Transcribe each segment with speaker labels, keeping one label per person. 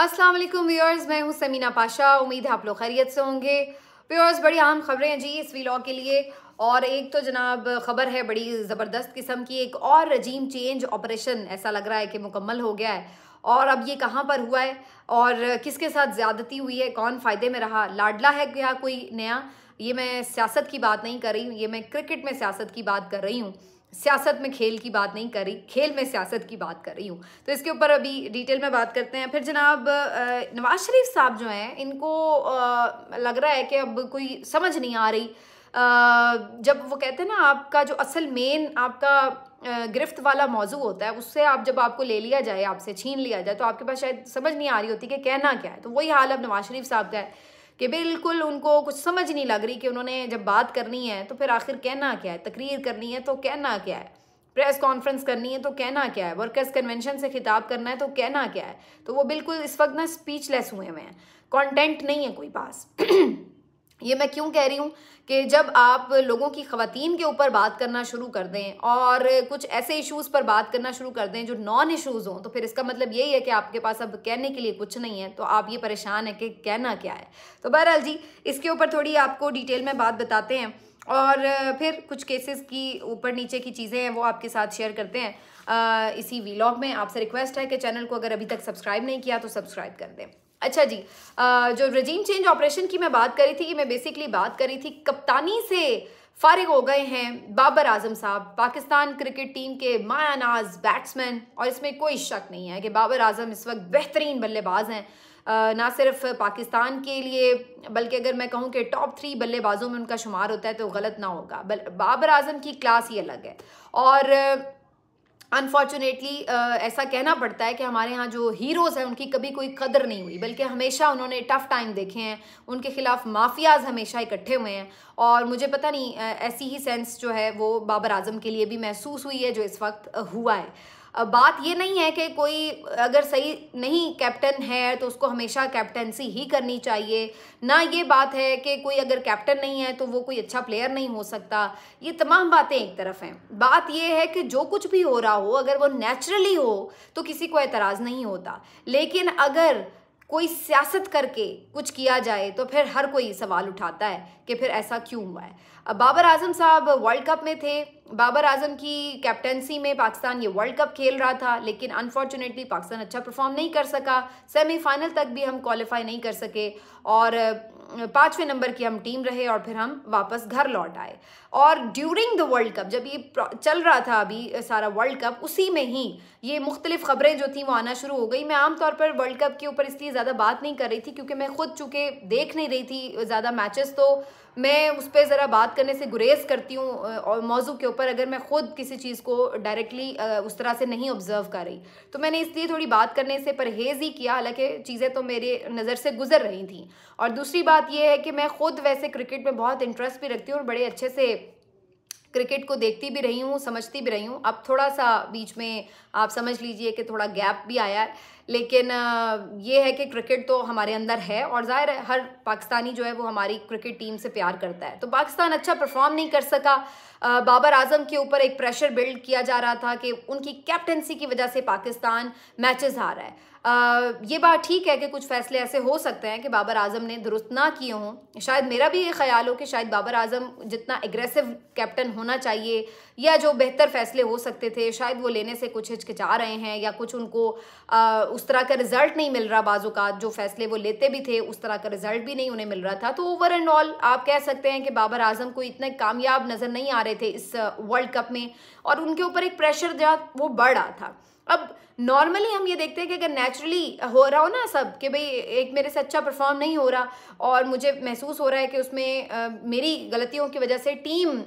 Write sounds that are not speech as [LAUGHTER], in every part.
Speaker 1: अस्सलाम वालेकुम व्यूअर्स मैं हूँ समीना पाशा उम्मीद है आप लोग खैरियत से होंगे व्यूअर्स बड़ी आम खबरें हैं जी इस व्लॉग के लिए और एक तो जनाब ख़बर है बड़ी ज़बरदस्त किस्म की एक और रजीम चेंज ऑपरेशन ऐसा लग रहा है कि मुकम्मल हो गया है और अब ये कहाँ पर हुआ है और किसके साथ ज़्यादती हुई है कौन फ़ायदे में रहा लाडला है क्या कोई नया ये मैं सियासत की बात नहीं कर रही हूँ ये मैं क्रिकेट में सियासत की बात कर रही हूँ सियासत में खेल की बात नहीं कर रही खेल में सियासत की बात कर रही हूँ तो इसके ऊपर अभी डिटेल में बात करते हैं फिर जनाब नवाज शरीफ साहब जो हैं इनको लग रहा है कि अब कोई समझ नहीं आ रही जब वो कहते हैं ना आपका जो असल मेन आपका गिरफ्त वाला मौजू होता है उससे आप जब आपको ले लिया जाए आपसे छीन लिया जाए तो आपके पास शायद समझ नहीं आ रही होती कि कहना क्या है तो वही हाल अब नवाज शरीफ साहब का है कि बिल्कुल उनको कुछ समझ नहीं लग रही कि उन्होंने जब बात करनी है तो फिर आखिर कहना क्या है तकरीर करनी है तो कहना क्या है प्रेस कॉन्फ्रेंस करनी है तो कहना क्या है वर्कर्स कन्वेंशन से खिताब करना है तो कहना क्या है तो वो बिल्कुल इस वक्त ना स्पीचलेस हुए हुए हैं कंटेंट नहीं है कोई पास [CLEARS THROAT] ये मैं क्यों कह रही हूँ कि जब आप लोगों की खातन के ऊपर बात करना शुरू कर दें और कुछ ऐसे इश्यूज़ पर बात करना शुरू कर दें जो नॉन इश्यूज़ हों तो फिर इसका मतलब यही है कि आपके पास अब कहने के लिए कुछ नहीं है तो आप ये परेशान है कि कहना क्या है तो बहरहाल जी इसके ऊपर थोड़ी आपको डिटेल में बात बताते हैं और फिर कुछ केसेस की ऊपर नीचे की चीज़ें हैं वो आपके साथ शेयर करते हैं इसी वीलॉग में आपसे रिक्वेस्ट है कि चैनल को अगर अभी तक सब्सक्राइब नहीं किया तो सब्सक्राइब कर दें अच्छा जी जो रजीम चेंज ऑपरेशन की मैं बात करी थी कि मैं बेसिकली बात करी थी कप्तानी से फारिग हो गए हैं बाबर आजम साहब पाकिस्तान क्रिकेट टीम के मायानाज बैट्समैन और इसमें कोई शक नहीं है कि बाबर आजम इस वक्त बेहतरीन बल्लेबाज हैं ना सिर्फ पाकिस्तान के लिए बल्कि अगर मैं कहूँ कि टॉप थ्री बल्लेबाजों में उनका शुमार होता है तो गलत ना होगा बाबर आजम की क्लास ही अलग है और अनफॉर्चुनेटली uh, ऐसा कहना पड़ता है कि हमारे यहाँ जो हीरोज़ हैं उनकी कभी कोई कदर नहीं हुई बल्कि हमेशा उन्होंने टफ़ टाइम देखे हैं उनके ख़िलाफ़ माफियाज़ हमेशा इकट्ठे हुए हैं और मुझे पता नहीं ऐसी ही सेंस जो है वो बाबर आजम के लिए भी महसूस हुई है जो इस वक्त हुआ है बात ये नहीं है कि कोई अगर सही नहीं कैप्टन है तो उसको हमेशा कैप्टनसी ही करनी चाहिए ना ये बात है कि कोई अगर कैप्टन नहीं है तो वो कोई अच्छा प्लेयर नहीं हो सकता ये तमाम बातें एक तरफ हैं बात ये है कि जो कुछ भी हो रहा हो अगर वो नेचुरली हो तो किसी को एतराज़ नहीं होता लेकिन अगर कोई सियासत करके कुछ किया जाए तो फिर हर कोई सवाल उठाता है कि फिर ऐसा क्यों हुआ है बाबर आजम साहब वर्ल्ड कप में थे बाबर आजम की कैप्टनसी में पाकिस्तान ये वर्ल्ड कप खेल रहा था लेकिन अनफॉर्चुनेटली पाकिस्तान अच्छा परफॉर्म नहीं कर सका सेमीफाइनल तक भी हम क्वालिफाई नहीं कर सके और पाँचवें नंबर की हम टीम रहे और फिर हम वापस घर लौट आए और ड्यूरिंग द वर्ल्ड कप जब ये चल रहा था अभी सारा वर्ल्ड कप उसी में ही ये मुख्तलिफ खबरें जो थी वो आना शुरू हो गई मैं आमतौर पर वर्ल्ड कप के ऊपर इसलिए ज़्यादा बात नहीं कर रही थी क्योंकि मैं खुद चूँकि देख नहीं रही थी ज़्यादा मैचेस तो मैं उस पर ज़रा बात करने से गुरेज करती हूँ और मौजू के ऊपर अगर मैं ख़ुद किसी चीज़ को डायरेक्टली उस तरह से नहीं ऑब्ज़र्व कर रही तो मैंने इसलिए थोड़ी बात करने से परहेज़ ही किया हालांकि चीज़ें तो मेरे नज़र से गुजर रही थी और दूसरी बात यह है कि मैं ख़ुद वैसे क्रिकेट में बहुत इंटरेस्ट भी रखती हूँ और बड़े अच्छे से क्रिकेट को देखती भी रही हूँ समझती भी रही हूँ अब थोड़ा सा बीच में आप समझ लीजिए कि थोड़ा गैप भी आया है लेकिन ये है कि क्रिकेट तो हमारे अंदर है और ज़ाहिर है हर पाकिस्तानी जो है वो हमारी क्रिकेट टीम से प्यार करता है तो पाकिस्तान अच्छा परफॉर्म नहीं कर सका बाबर आजम के ऊपर एक प्रेशर बिल्ड किया जा रहा था कि उनकी कैप्टनसी की वजह से पाकिस्तान मैचेस हार रहा है ये बात ठीक है कि कुछ फैसले ऐसे हो सकते हैं कि बाबर आजम ने दुरुस्त ना किए हों शायद मेरा भी ये ख्याल हो कि शायद बाबर आजम जितना एग्रेसिव कैप्टन होना चाहिए या जो बेहतर फैसले हो सकते थे शायद वो लेने से कुछ हिचकिचा रहे हैं या कुछ उनको आ, उस तरह का रिजल्ट नहीं मिल रहा बाजूकात जो फैसले वो लेते भी थे उस तरह का रिजल्ट भी नहीं उन्हें मिल रहा था तो ओवर एंड ऑल आप कह सकते हैं कि बाबर आजम को इतने कामयाब नज़र नहीं आ रहे थे इस वर्ल्ड कप में और उनके ऊपर एक प्रेशर जहाँ वो बढ़ रहा था अब नॉर्मली हम ये देखते हैं कि अगर नेचुरली हो रहा हो ना सब कि भाई एक मेरे से अच्छा परफॉर्म नहीं हो रहा और मुझे महसूस हो रहा है कि उसमें आ, मेरी गलतियों की वजह से टीम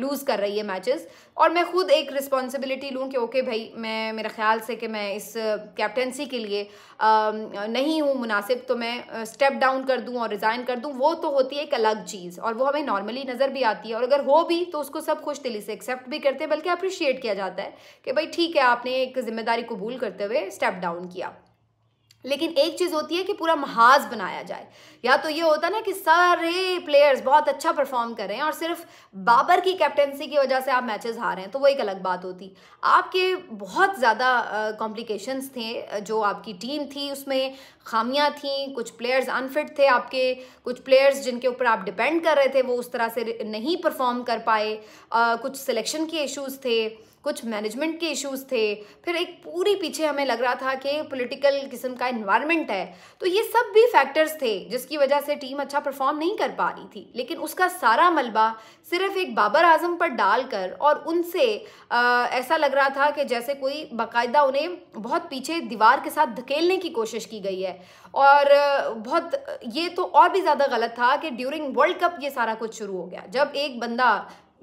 Speaker 1: लूज़ कर रही है मैचेस और मैं खुद एक रिस्पॉन्सिबिलिटी लूँ कि ओके भाई मैं मेरे ख्याल से कि मैं इस कैप्टनसी के लिए आ, नहीं हूँ मुनासिब तो मैं स्टेप डाउन कर दूँ और रिज़ाइन कर दूँ वो तो होती है एक अलग चीज़ और वो हमें नॉर्मली नज़र भी आती है और अगर हो भी तो उसको सब खुश दिली से एक्सेप्ट भी करते हैं बल्कि अप्रिशिएट किया जाता है कि भाई ठीक है आपने एक ज़िम्मेदारी कबूल कबूल करते हुए स्टेप डाउन किया लेकिन एक चीज़ होती है कि पूरा महाज बनाया जाए या तो ये होता ना कि सारे प्लेयर्स बहुत अच्छा परफॉर्म कर रहे हैं और सिर्फ बाबर की कैप्टेंसी की वजह से आप मैचेस हार रहे हैं तो वो एक अलग बात होती आपके बहुत ज़्यादा कॉम्प्लिकेशंस थे जो आपकी टीम थी उसमें खामियां थी कुछ प्लेयर्स अनफिट थे आपके कुछ प्लेयर्स जिनके ऊपर आप डिपेंड कर रहे थे वो उस तरह से नहीं परफॉर्म कर पाए आ, कुछ सिलेक्शन के इशूज़ थे कुछ मैनेजमेंट के इश्यूज थे फिर एक पूरी पीछे हमें लग रहा था कि पॉलिटिकल किस्म का इन्वायरमेंट है तो ये सब भी फैक्टर्स थे जिसकी वजह से टीम अच्छा परफॉर्म नहीं कर पा रही थी लेकिन उसका सारा मलबा सिर्फ एक बाबर आजम पर डालकर और उनसे आ, ऐसा लग रहा था कि जैसे कोई बाकायदा उन्हें बहुत पीछे दीवार के साथ धकेलने की कोशिश की गई है और बहुत ये तो और भी ज़्यादा गलत था कि ड्यूरिंग वर्ल्ड कप ये सारा कुछ शुरू हो गया जब एक बंदा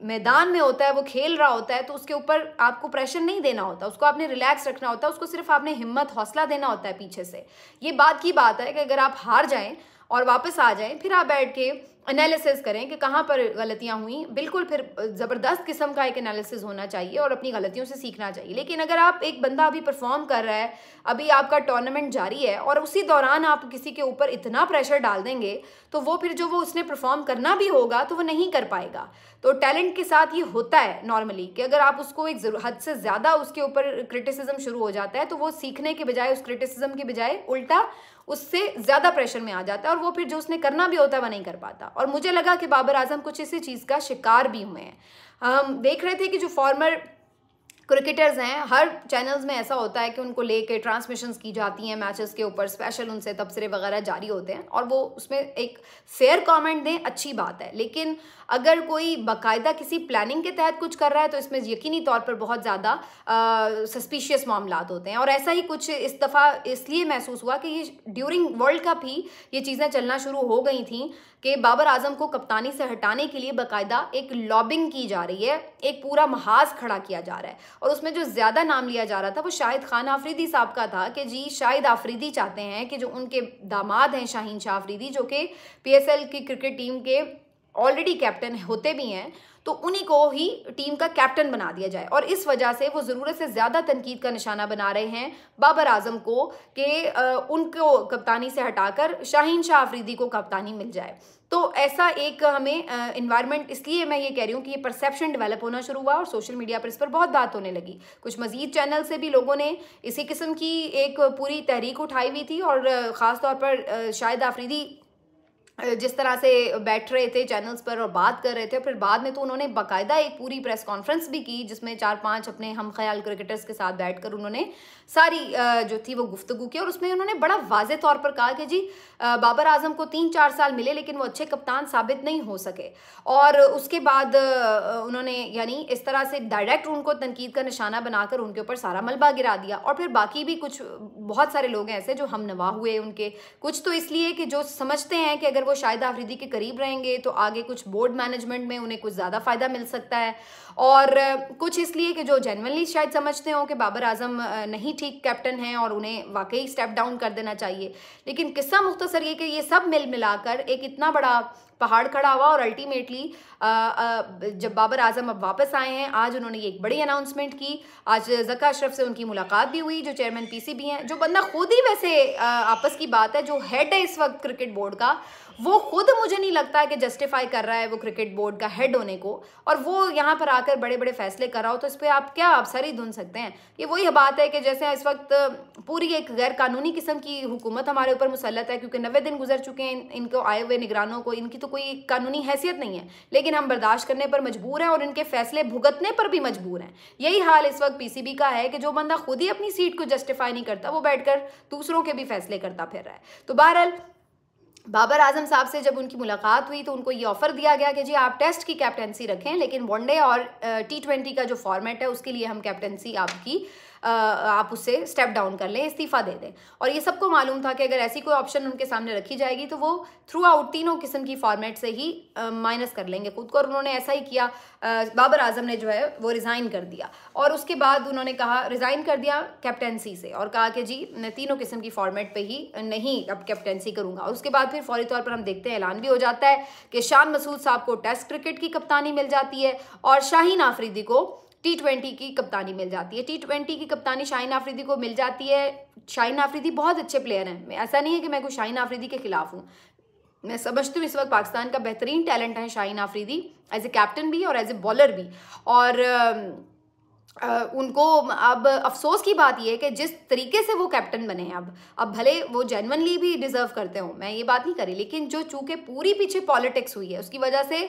Speaker 1: मैदान में होता है वो खेल रहा होता है तो उसके ऊपर आपको प्रेशर नहीं देना होता उसको आपने रिलैक्स रखना होता है उसको सिर्फ आपने हिम्मत हौसला देना होता है पीछे से ये बात की बात है कि अगर आप हार जाएं और वापस आ जाएं फिर आप बैठ के एनालिसिस करें कि कहाँ पर गलतियाँ हुई बिल्कुल फिर ज़बरदस्त किस्म का एक एनालिसिस होना चाहिए और अपनी गलतियों से सीखना चाहिए लेकिन अगर आप एक बंदा अभी परफॉर्म कर रहा है अभी आपका टूर्नामेंट जारी है और उसी दौरान आप किसी के ऊपर इतना प्रेशर डाल देंगे तो वो फिर जो वो उसने परफॉर्म करना भी होगा तो वो नहीं कर पाएगा तो टैलेंट के साथ ये होता है नॉर्मली कि अगर आप उसको एक हद से ज़्यादा उसके ऊपर क्रिटिसिज्म शुरू हो जाता है तो वो सीखने के बजाय उस क्रिटिसिज्म के बजाय उल्टा उससे ज़्यादा प्रेशर में आ जाता है और वो फिर जो उसने करना भी होता है वह नहीं कर पाता और मुझे लगा कि बाबर आजम कुछ इसी चीज़ का शिकार भी हुए हैं हम देख रहे थे कि जो फॉर्मर क्रिकेटर्स हैं हर चैनल्स में ऐसा होता है कि उनको लेके ट्रांसमिशंस की जाती हैं मैचेस के ऊपर स्पेशल उनसे तबसरे वगैरह जारी होते हैं और वो उसमें एक फेयर कमेंट दें अच्छी बात है लेकिन अगर कोई बाकायदा किसी प्लानिंग के तहत कुछ कर रहा है तो इसमें यकीनी तौर पर बहुत ज़्यादा सस्पिशियस मामला होते हैं और ऐसा ही कुछ इस दफ़ा इसलिए महसूस हुआ कि ये ड्यूरिंग वर्ल्ड कप ही ये चीज़ें चलना शुरू हो गई थी कि बाबर आजम को कप्तानी से हटाने के लिए बाकायदा एक लॉबिंग की जा रही है एक पूरा महाज खड़ा किया जा रहा है और उसमें जो ज़्यादा नाम लिया जा रहा था वो शाहिद खान आफरीदी साहब का था कि जी शाहिद आफरीदी चाहते हैं कि जो उनके दामाद हैं शाहीन शाह आफरीदी जो कि पी की क्रिकेट टीम के ऑलरेडी कैप्टन होते भी हैं तो उन्हीं को ही टीम का कैप्टन बना दिया जाए और इस वजह से वो ज़रूरत से ज़्यादा तनकीद का निशाना बना रहे हैं बाबर आजम को कि उनको कप्तानी से हटाकर शाहीन शाह आफरीदी को कप्तानी मिल जाए तो ऐसा एक हमें इन्वायरमेंट इसलिए मैं ये कह रही हूँ कि ये परसेप्शन डेवलप होना शुरू हुआ और सोशल मीडिया पर इस पर बहुत बात होने लगी कुछ मजीद चैनल से भी लोगों ने इसी किस्म की एक पूरी तहरीक उठाई हुई थी और ख़ास तौर पर शाहिद आफरीदी जिस तरह से बैठ रहे थे चैनल्स पर और बात कर रहे थे फिर बाद में तो उन्होंने बाकायदा एक पूरी प्रेस कॉन्फ्रेंस भी की जिसमें चार पांच अपने हम ख्याल क्रिकेटर्स के साथ बैठकर उन्होंने सारी जो थी वो गुफ्तगु की और उसमें उन्होंने बड़ा वाज तौर पर कहा कि जी बाबर आजम को तीन चार साल मिले लेकिन वो अच्छे कप्तान साबित नहीं हो सके और उसके बाद उन्होंने यानी इस तरह से डायरेक्ट उनको तनकीद का निशाना बनाकर उनके ऊपर सारा मलबा गिरा दिया और फिर बाकी भी कुछ बहुत सारे लोग हैं ऐसे जो हम नवा हुए उनके कुछ तो इसलिए कि जो समझते हैं कि अगर अगर वो शायद आफरीदी के करीब रहेंगे तो आगे कुछ बोर्ड मैनेजमेंट में उन्हें कुछ ज़्यादा फ़ायदा मिल सकता है और कुछ इसलिए कि जो जेनवनली शायद समझते हो कि बाबर आजम नहीं ठीक कैप्टन हैं और उन्हें वाकई स्टेप डाउन कर देना चाहिए लेकिन किस्सा मुख्तसर ये कि ये सब मिल मिलाकर एक इतना बड़ा पहाड़ खड़ा हुआ और अल्टीमेटली जब बाबर आजम अब वापस आए हैं आज उन्होंने एक बड़ी अनाउंसमेंट की आज जका अशरफ से उनकी मुलाकात भी हुई जो चेयरमैन सी भी हैं जो बंदा खुद ही वैसे आपस की बात है जो हेड है इस वक्त क्रिकेट बोर्ड का वो खुद मुझे नहीं लगता है कि जस्टिफाई कर रहा है वो क्रिकेट बोर्ड का हेड होने को और वो यहाँ पर आ जाकर बड़े बड़े फैसले कराओ तो इस पर आप क्या अफसर ही धुन सकते हैं ये वही बात है कि जैसे इस वक्त पूरी एक गैर कानूनी किस्म की हुकूमत हमारे ऊपर मुसलत है क्योंकि नबे दिन गुजर चुके हैं इनको आए हुए निगरानों को इनकी तो कोई कानूनी हैसियत नहीं है लेकिन हम बर्दाश्त करने पर मजबूर हैं और इनके फैसले भुगतने पर भी मजबूर हैं यही हाल इस वक्त पी का है कि जो बंदा खुद ही अपनी सीट को जस्टिफाई नहीं करता वो बैठकर दूसरों के भी फैसले करता फिर रहा है तो बहरहाल बाबर आजम साहब से जब उनकी मुलाकात हुई तो उनको ये ऑफर दिया गया कि जी आप टेस्ट की कैप्टेंसी रखें लेकिन वनडे और टी ट्वेंटी का जो फॉर्मेट है उसके लिए हम कैप्टेंसी आपकी आप उससे स्टेप डाउन कर लें इस्तीफा दे दें और ये सबको मालूम था कि अगर ऐसी कोई ऑप्शन उनके सामने रखी जाएगी तो वो थ्रू आउट तीनों किस्म की फॉर्मेट से ही माइनस कर लेंगे खुद को और उन्होंने ऐसा ही किया बाबर आजम ने जो है वो रिज़ाइन कर दिया और उसके बाद उन्होंने कहा रिज़ाइन कर दिया कैप्टनसी से और कहा कि जी मैं तीनों किस्म की फॉर्मेट पर ही नहीं अब कैप्टनसी करूँगा और उसके बाद फिर फौरी तौर पर हम देखते हैं ऐलान भी हो जाता है कि शान मसूद साहब को टेस्ट क्रिकेट की कप्तानी मिल जाती है और शाहीन आफरीदी को टी ट्वेंटी की कप्तानी मिल जाती है टी ट्वेंटी की कप्तानी शाहिन आफरीदी को मिल जाती है शाहिन आफरीदी बहुत अच्छे प्लेयर हैं ऐसा नहीं है कि मैं कोई शाहिन आफरीदी के खिलाफ हूँ मैं समझती हूँ इस वक्त पाकिस्तान का बेहतरीन टैलेंट है Shaheen Afridi as a captain भी और एज ए बॉलर भी और उनको अब अफसोस की बात यह है कि जिस तरीके से वो कैप्टन बने हैं अब अब भले वो जेनवनली भी डिज़र्व करते हों मैं ये बात नहीं करी लेकिन जो चूँकि पूरी पीछे पॉलिटिक्स हुई है उसकी वजह से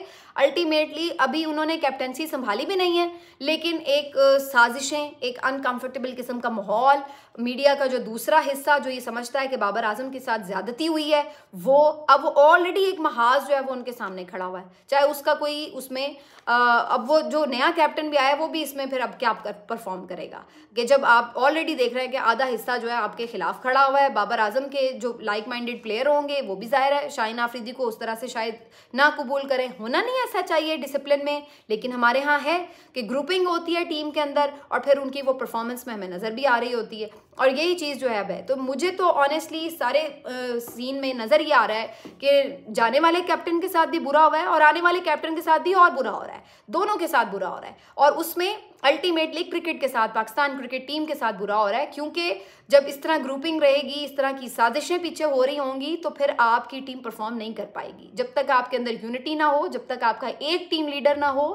Speaker 1: अल्टीमेटली अभी उन्होंने कैप्टनसी संभाली भी नहीं है लेकिन एक साजिशें एक अनकंफर्टेबल किस्म का माहौल मीडिया का जो दूसरा हिस्सा जो ये समझता है कि बाबर आजम के साथ ज़्यादती हुई है वो अब ऑलरेडी एक महाज जो है वो उनके सामने खड़ा हुआ है चाहे उसका कोई उसमें अब वो जो नया कैप्टन भी आया वो भी इसमें फिर अब क्या कर, परफॉर्म करेगा कि जब आप ऑलरेडी देख रहे हैं कि आधा हिस्सा जो है आपके खिलाफ खड़ा हुआ है बाबर आजम के जो लाइक माइंडेड प्लेयर होंगे वो भी जाहिर है शाहिन आफरीदी को उस तरह से शायद ना कबूल करें होना नहीं ऐसा चाहिए डिसिप्लिन में लेकिन हमारे यहाँ है कि ग्रुपिंग होती है टीम के अंदर और फिर उनकी वो परफॉर्मेंस में हमें नज़र भी आ रही होती है और यही चीज़ जो है अब है तो मुझे तो ऑनेस्टली सारे सीन में नज़र ये आ रहा है कि जाने वाले कैप्टन के साथ भी बुरा हुआ है और आने वाले कैप्टन के साथ भी और बुरा हो रहा है दोनों के साथ बुरा हो रहा है और उसमें अल्टीमेटली क्रिकेट के साथ पाकिस्तान क्रिकेट टीम के साथ बुरा हो रहा है क्योंकि जब इस तरह ग्रुपिंग रहेगी इस तरह की साजिशें पीछे हो रही होंगी तो फिर आपकी टीम परफॉर्म नहीं कर पाएगी जब तक आपके अंदर यूनिटी ना हो जब तक आपका एक टीम लीडर ना हो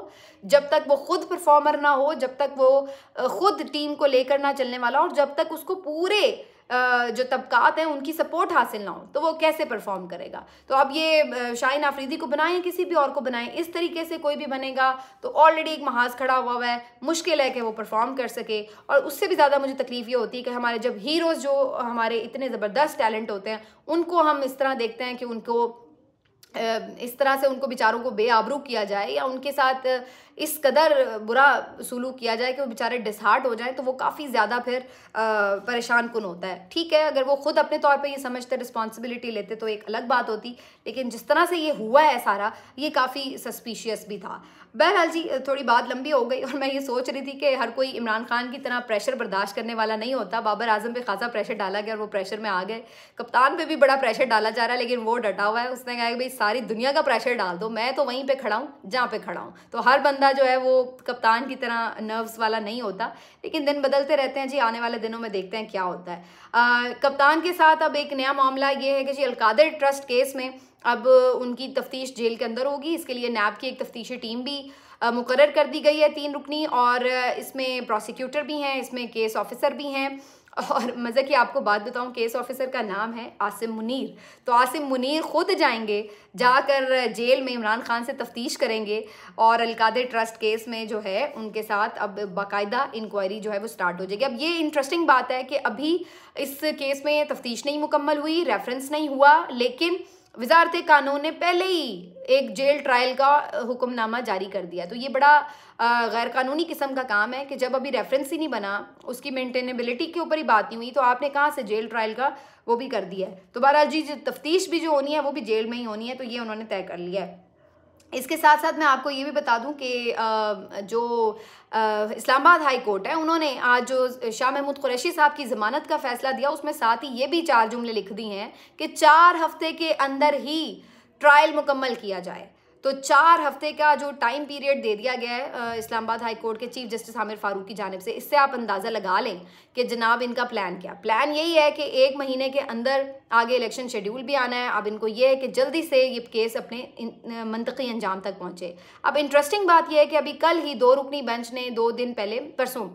Speaker 1: जब तक वो खुद परफॉर्मर ना हो जब तक वो खुद टीम को लेकर ना चलने वाला और जब तक उसको पूरे जो तबकात हैं उनकी सपोर्ट हासिल ना हो तो वो कैसे परफॉर्म करेगा तो अब ये शाहिन आफरीदी को बनाएं किसी भी और को बनाएं इस तरीके से कोई भी बनेगा तो ऑलरेडी एक महाज खड़ा हुआ हुआ है मुश्किल है कि वो परफॉर्म कर सके और उससे भी ज़्यादा मुझे तकलीफ ये होती है कि हमारे जब हीरोज़ जो हमारे इतने ज़बरदस्त टैलेंट होते हैं उनको हम इस तरह देखते हैं कि उनको इस तरह से उनको बेचारों को बेआबरू किया जाए या उनके साथ इस कदर बुरा सुलूक किया जाए कि वो बेचारे डिसहार्ट हो जाए तो वो काफ़ी ज़्यादा फिर परेशान कन होता है ठीक है अगर वो खुद अपने तौर पर ये समझते रिस्पॉन्सिबिलिटी लेते तो एक अलग बात होती लेकिन जिस तरह से ये हुआ है सारा ये काफ़ी सस्पिशियस भी था बहरहाल जी थोड़ी बात लंबी हो गई और मैं ये सोच रही थी कि हर कोई इमरान खान की तरह प्रेशर बर्दाश्त करने वाला नहीं होता बाबर आजम पे खासा प्रेशर डाला गया और वो प्रेशर में आ गए कप्तान पे भी बड़ा प्रेशर डाला जा रहा है लेकिन वो डटा हुआ है उसने कहा कि भाई सारी दुनिया का प्रेशर डाल दो मैं तो वहीं पर खड़ा हूँ जहाँ पे खड़ा हूँ तो हर बंदा बंदा जो है वो कप्तान की तरह नर्व्स वाला नहीं होता लेकिन दिन बदलते रहते हैं जी आने वाले दिनों में देखते हैं क्या होता है आ, कप्तान के साथ अब एक नया मामला ये है कि जी अलकादर ट्रस्ट केस में अब उनकी तफ्तीश जेल के अंदर होगी इसके लिए नैब की एक तफ्तीशी टीम भी मुकर कर दी गई है तीन रुकनी और इसमें प्रोसिक्यूटर भी हैं इसमें केस ऑफिसर भी हैं और मज़े की आपको बात बताऊं केस ऑफिसर का नाम है आसिम मुनीर तो आसिम मुनीर ख़ुद जाएंगे जाकर जेल में इमरान खान से तफ्तीश करेंगे और अलकादे ट्रस्ट केस में जो है उनके साथ अब बाकायदा इंक्वायरी जो है वो स्टार्ट हो जाएगी अब ये इंटरेस्टिंग बात है कि अभी इस केस में तफ्तीश नहीं मुकम्मल हुई रेफरेंस नहीं हुआ लेकिन वजारत कानून ने पहले ही एक जेल ट्रायल का हुक्मनामा जारी कर दिया तो ये बड़ा गैर कानूनी किस्म का काम है कि जब अभी रेफरेंस ही नहीं बना उसकी मेंटेनेबिलिटी के ऊपर ही बात नहीं हुई तो आपने कहाँ से जेल ट्रायल का वो भी कर दिया है तो बहरहाल जी तफ्तीश भी जो होनी है वो भी जेल में ही होनी है तो ये उन्होंने तय कर लिया है इसके साथ साथ मैं आपको ये भी बता दूं कि जो इस्लामाबाद हाई कोर्ट है उन्होंने आज जो शाह महमूद कुरैशी साहब की ज़मानत का फैसला दिया उसमें साथ ही ये भी चार जुमले लिख दिए हैं कि चार हफ्ते के अंदर ही ट्रायल मुकम्मल किया जाए तो चार हफ्ते का जो टाइम पीरियड दे दिया गया है इस्लामाबाद हाई कोर्ट के चीफ जस्टिस आमिर फारूक की जानब से इससे आप अंदाज़ा लगा लें कि जनाब इनका प्लान क्या प्लान यही है कि एक महीने के अंदर आगे इलेक्शन शेड्यूल भी आना है अब इनको ये है कि जल्दी से ये केस अपने मनतकी अंजाम तक पहुँचे अब इंटरेस्टिंग बात यह है कि अभी कल ही दो रुकनी बेंच ने दो दिन पहले परसों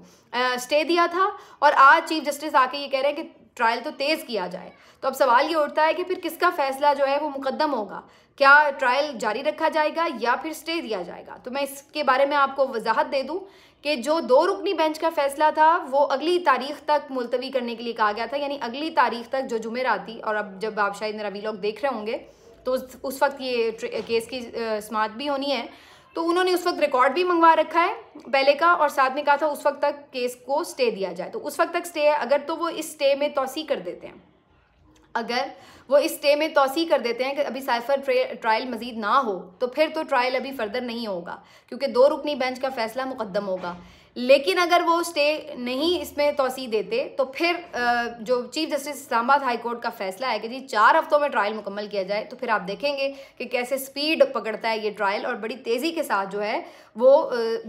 Speaker 1: स्टे दिया था और आज चीफ जस्टिस आके ये कह रहे हैं कि ट्रायल तो तेज़ किया जाए तो अब सवाल ये उठता है कि फिर किसका फैसला जो है वो मुकदम होगा क्या ट्रायल जारी रखा जाएगा या फिर स्टे दिया जाएगा तो मैं इसके बारे में आपको वजाहत दे दूं कि जो दो रुकनी बेंच का फैसला था वो अगली तारीख तक मुलतवी करने के लिए कहा गया था यानी अगली तारीख तक जो आती और अब जब आप शायद मेरा वीलॉग देख रहे होंगे तो उस वक्त ये केस की स्मार्ट भी होनी है तो उन्होंने उस वक्त रिकॉर्ड भी मंगवा रखा है पहले का और साथ में कहा था उस वक्त तक केस को स्टे दिया जाए तो उस वक्त तक स्टे है अगर तो वो इस स्टे में तोसी कर देते हैं अगर वो इस स्टे में तोसी कर देते हैं कि अभी साइफर ट्रायल मजीद ना हो तो फिर तो ट्रायल अभी फर्दर नहीं होगा क्योंकि दो रुकनी बेंच का फैसला मुकदम होगा लेकिन अगर वो स्टे नहीं इसमें तोसी देते तो फिर जो chief justice Islamabad high court का फैसला है कि जी चार हफ्तों में ट्रायल मुकम्मल किया जाए तो फिर आप देखेंगे कि कैसे स्पीड पकड़ता है ये ट्रायल और बड़ी तेज़ी के साथ जो है वो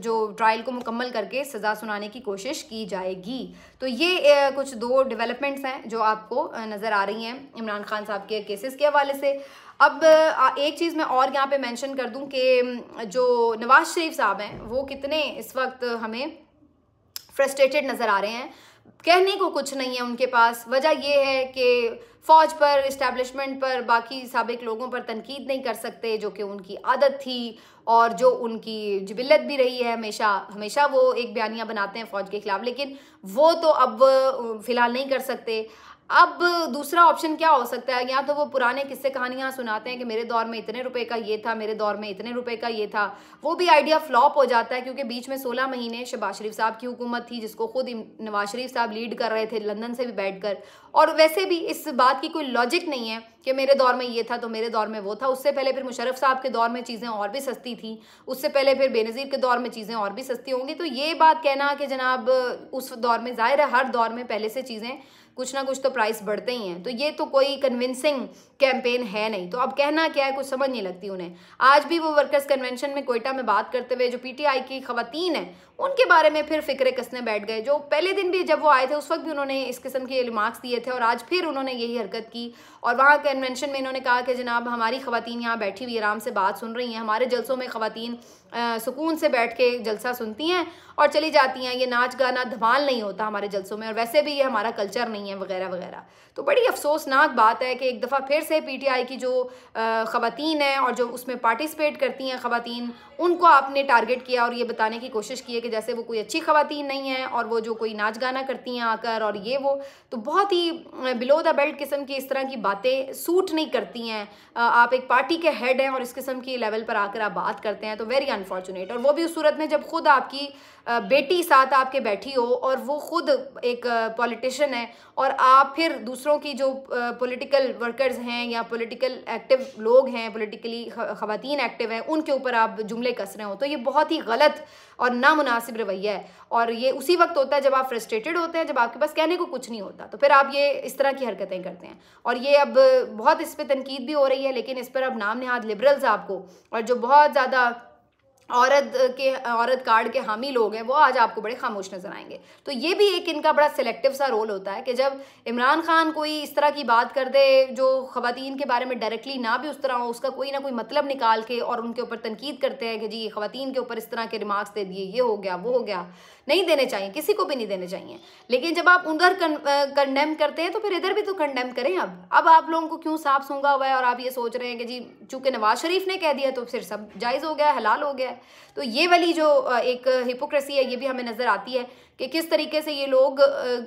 Speaker 1: जो ट्रायल को मुकम्मल करके सज़ा सुनाने की कोशिश की जाएगी तो ये कुछ दो डेवलपमेंट्स हैं जो आपको नज़र आ रही हैं इमरान खान साहब के केसेस के हवाले से अब एक चीज़ मैं और यहाँ पे मेंशन कर दूँ कि जो नवाज शरीफ साहब हैं वो कितने इस वक्त हमें फ्रस्ट्रेटेड नज़र आ रहे हैं कहने को कुछ नहीं है उनके पास वजह यह है कि फ़ौज पर इस्टेब्लिशमेंट पर बाकी सबक लोगों पर तनकीद नहीं कर सकते जो कि उनकी आदत थी और जो उनकी जबिलत भी रही है हमेशा हमेशा वो एक बयानियाँ बनाते हैं फ़ौज के ख़िलाफ़ लेकिन वो तो अब फ़िलहाल नहीं कर सकते अब दूसरा ऑप्शन क्या हो सकता है या तो वो पुराने किस्से कहानियाँ सुनाते हैं कि मेरे दौर में इतने रुपए का ये था मेरे दौर में इतने रुपए का ये था वो भी आइडिया फ्लॉप हो जाता है क्योंकि बीच में 16 महीने शबाज शरीफ साहब की हुकूमत थी जिसको खुद नवाज शरीफ साहब लीड कर रहे थे लंदन से भी बैठ कर और वैसे भी इस बात की कोई लॉजिक नहीं है कि मेरे दौर में ये था तो मेरे दौर में वो था उससे पहले फिर मुशरफ साहब के दौर में चीज़ें और भी सस्ती थी उससे पहले फिर बेनज़ीर के दौर में चीज़ें और भी सस्ती होंगी तो ये बात कहना कि जनाब उस दौर में ज़ाहिर है हर दौर में पहले से चीज़ें कुछ ना कुछ तो प्राइस बढ़ते ही हैं तो ये तो कोई कन्विंसिंग कैंपेन है नहीं तो अब कहना क्या है कुछ समझ नहीं लगती उन्हें आज भी वो वर्कर्स कन्वेंशन में कोयटा में बात करते हुए जो पीटीआई की खवतीन हैं उनके बारे में फिर फिक्र कसने बैठ गए जो पहले दिन भी जब वो आए थे उस वक्त भी उन्होंने इस किस्म के रिमार्क्स दिए थे और आज फिर उन्होंने यही हरकत की और वहाँ कन्वेंशन में इन्होंने कहा कि जनाब हमारी खवतिन यहाँ बैठी हुई आराम से बात सुन रही हैं हमारे जल्सों में खवतिन सुकून से बैठ के जलसा सुनती हैं और चली जाती हैं ये नाच गाना धमाल नहीं होता हमारे जलसों में और वैसे भी ये हमारा कल्चर नहीं है वगैरह वगैरह तो बड़ी अफसोसनाक बात है कि एक दफ़ा फिर से पीटीआई की जो ख़वातीन हैं और जो उसमें पार्टिसिपेट करती हैं ख़वातीन उनको आपने टारगेट किया और ये बताने की कोशिश की है कि जैसे वो कोई अच्छी ख़वातीन नहीं है और वो जो कोई नाच गाना करती हैं आकर और ये वो तो बहुत ही बिलो द बेल्ट किस्म की इस तरह की बातें सूट नहीं करती हैं आप एक पार्टी के हेड हैं और इस किस्म की लेवल पर आकर आप बात करते हैं तो वेरी अनफॉर्चुनेट और वो भी उस सूरत में जब खुद आपकी बेटी साथ आपके बैठी हो और वो खुद एक पॉलिटिशियन है और आप फिर दूसरों की जो पॉलिटिकल वर्कर्स हैं या पॉलिटिकल एक्टिव लोग हैं पॉलिटिकली खातन एक्टिव हैं उनके ऊपर आप जुमले कस रहे हो तो ये बहुत ही गलत और नामनासिब रवैया है और ये उसी वक्त होता है जब आप फ्रस्ट्रेटेड होते हैं जब आपके पास कहने को कुछ नहीं होता तो फिर आप ये इस तरह की हरकतें करते हैं और ये अब बहुत इस पर तनकीद भी हो रही है लेकिन इस पर अब नाम नहाद लिबरल्स आपको और जो बहुत ज़्यादा औरत के औरत कार्ड के हामी लोग हैं वो आज आपको बड़े खामोश नजर आएंगे तो ये भी एक इनका बड़ा सिलेक्टिव सा रोल होता है कि जब इमरान खान कोई इस तरह की बात कर दे जो ख़वातीन के बारे में डायरेक्टली ना भी उस तरह हो उसका कोई ना कोई मतलब निकाल के और उनके ऊपर तनकीद करते हैं कि जी ये ख़वातीन के ऊपर इस तरह के रिमार्क्स दे दिए ये हो गया वो हो गया नहीं देने चाहिए किसी को भी नहीं देने चाहिए लेकिन जब आप उधर कंडेम करते हैं तो फिर इधर भी तो कंडेम करें अब अब आप लोगों को क्यों साफ सूंगा हुआ है और आप ये सोच रहे हैं कि जी चूंकि नवाज शरीफ ने कह दिया तो फिर सब जायज़ हो गया हलाल हो गया तो ये वाली जो एक हिपोक्रेसी है ये भी हमें नज़र आती है कि किस तरीके से ये लोग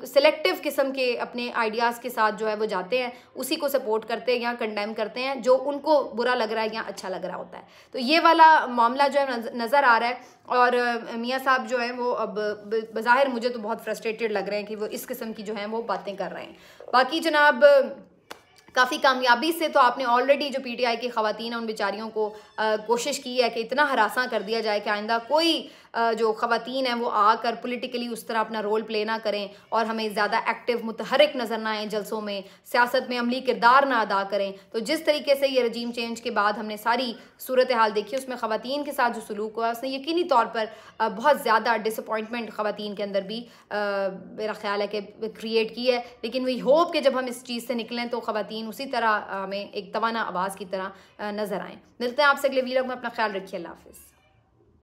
Speaker 1: सिलेक्टिव किस्म के अपने आइडियाज़ के साथ जो है वो जाते हैं उसी को सपोर्ट करते हैं या कंडेम करते हैं जो उनको बुरा लग रहा है या अच्छा लग रहा होता है तो ये वाला मामला जो है नज़र आ रहा है और मियाँ साहब जो हैं वो अब बज़ाहिर मुझे तो बहुत फ्रस्ट्रेटेड लग रहे हैं कि वो इस किस्म की जो है वो बातें कर रहे हैं बाकी जनाब काफ़ी कामयाबी से तो आपने ऑलरेडी जो पीटीआई की खातन हैं उन बेचारियों को आ, कोशिश की है कि इतना हरासा कर दिया जाए कि आइंदा कोई जो खातन हैं वो आकर पोलिटिकली उस तरह अपना रोल प्ले ना करें और हमें ज़्यादा एक्टिव मुतहरक नज़र ना आए जलसों में सियासत में अमली किरदार ना अदा करें तो जिस तरीके से ये रजीम चेंज के बाद हमने सारी सूरत हाल देखी उसमें ख़वान के साथ जो सलूक हुआ उसने यकीनी तौर पर बहुत ज़्यादा डिसअपॉइंटमेंट ख़वान के अंदर भी मेरा ख्याल है कि क्रिएट की है लेकिन वही होप कि जब हम इस चीज़ से निकलें तो ख़वान उसी तरह हमें एक तवाना आवाज़ की तरह नज़र आएँ मिलते हैं आपसे अगले वीलॉग में अपना ख्याल रखिए अल्लाह हाफिज़